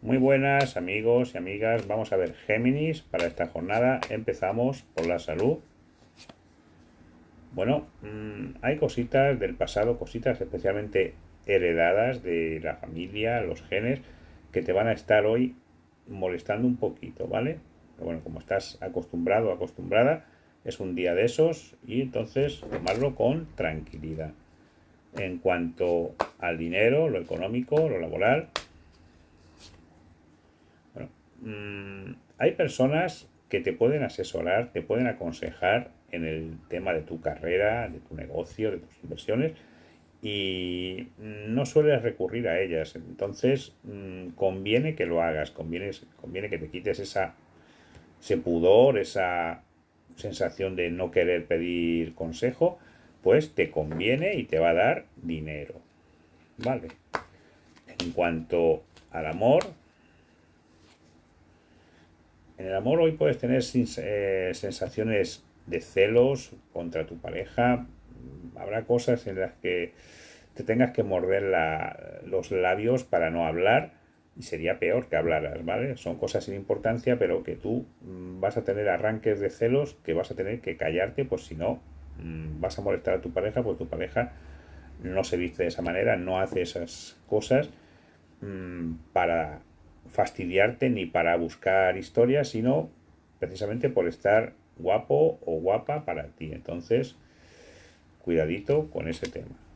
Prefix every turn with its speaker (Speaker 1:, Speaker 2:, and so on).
Speaker 1: Muy buenas amigos y amigas, vamos a ver Géminis para esta jornada. Empezamos por la salud. Bueno, mm, hay cositas del pasado, cositas especialmente heredadas de la familia, los genes, que te van a estar hoy molestando un poquito, ¿vale? Pero bueno, como estás acostumbrado, acostumbrada, es un día de esos y entonces tomarlo con tranquilidad. En cuanto al dinero, lo económico, lo laboral, Mm, hay personas que te pueden asesorar, te pueden aconsejar en el tema de tu carrera, de tu negocio, de tus inversiones, y no sueles recurrir a ellas. Entonces, mm, conviene que lo hagas, conviene, conviene que te quites esa, ese pudor, esa sensación de no querer pedir consejo, pues te conviene y te va a dar dinero. Vale. En cuanto al amor, en el amor hoy puedes tener eh, sensaciones de celos contra tu pareja. Habrá cosas en las que te tengas que morder los labios para no hablar y sería peor que hablaras, ¿vale? Son cosas sin importancia, pero que tú mm, vas a tener arranques de celos que vas a tener que callarte, pues si no mm, vas a molestar a tu pareja, pues tu pareja no se viste de esa manera, no hace esas cosas mm, para fastidiarte ni para buscar historias, sino precisamente por estar guapo o guapa para ti. Entonces, cuidadito con ese tema.